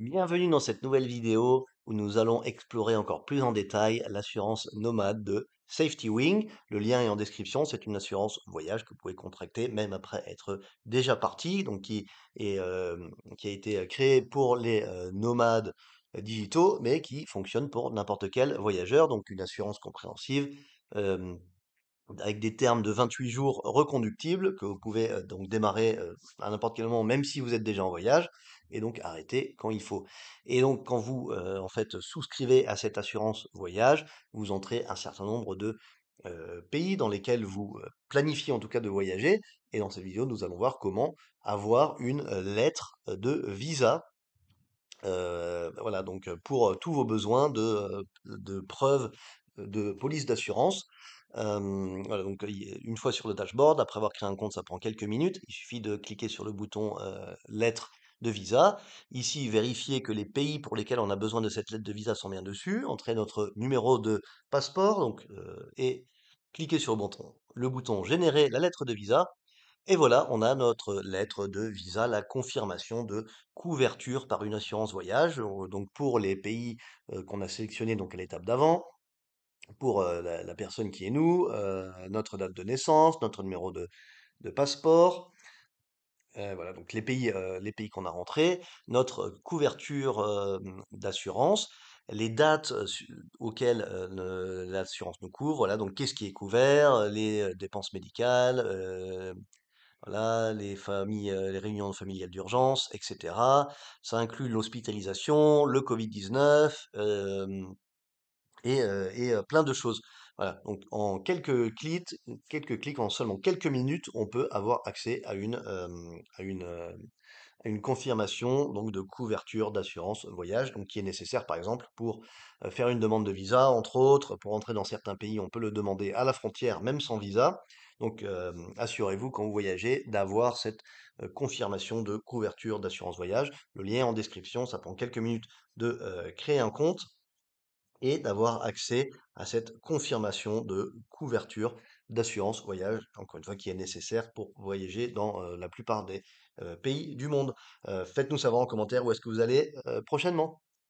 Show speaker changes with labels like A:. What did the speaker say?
A: Bienvenue dans cette nouvelle vidéo où nous allons explorer encore plus en détail l'assurance nomade de Safety Wing. Le lien est en description, c'est une assurance voyage que vous pouvez contracter même après être déjà parti, donc qui, euh, qui a été euh, créée pour les euh, nomades digitaux, mais qui fonctionne pour n'importe quel voyageur, donc une assurance compréhensive avec des termes de 28 jours reconductibles que vous pouvez donc démarrer à n'importe quel moment, même si vous êtes déjà en voyage, et donc arrêter quand il faut. Et donc quand vous en fait souscrivez à cette assurance voyage, vous entrez un certain nombre de pays dans lesquels vous planifiez en tout cas de voyager. Et dans cette vidéo, nous allons voir comment avoir une lettre de visa bah voilà, donc pour tous vos besoins de preuves de police d'assurance donc une fois sur le dashboard, après avoir créé un compte, ça prend quelques minutes. Il suffit de cliquer sur le bouton lettre de visa. Ici, vérifier que les pays pour lesquels on a besoin de cette lettre de visa sont bien dessus. Entrer notre numéro de passeport donc, et cliquer sur le bouton, le bouton générer la lettre de visa. Et voilà, on a notre lettre de visa, la confirmation de couverture par une assurance voyage. Donc pour les pays qu'on a sélectionnés donc à l'étape d'avant, pour la, personne qui est nous, notre date de naissance, notre numéro de, passeport, voilà, donc les pays, les pays qu'on a rentrés, notre couverture d'assurance, les dates auxquelles l'assurance nous couvre, donc qu'est-ce qui est couvert, les dépenses médicales, les, familles, les réunions familiales d'urgence, etc. Ça inclut l'hospitalisation, le Covid-19, et, plein de choses. Voilà, donc en quelques clics, quelques clics, en seulement quelques minutes, on peut avoir accès à une, à une, confirmation de couverture d'assurance voyage, donc qui est nécessaire par exemple pour faire une demande de visa, entre autres, pour entrer dans certains pays, on peut le demander à la frontière, même sans visa. Donc assurez-vous quand vous voyagez d'avoir cette confirmation de couverture d'assurance voyage. Le lien est en description, ça prend quelques minutes de créer un compte et d'avoir accès à cette confirmation de couverture d'assurance voyage, encore une fois, qui est nécessaire pour voyager dans euh, la plupart des euh, pays du monde. Euh, faites-nous savoir en commentaire où est-ce que vous allez prochainement.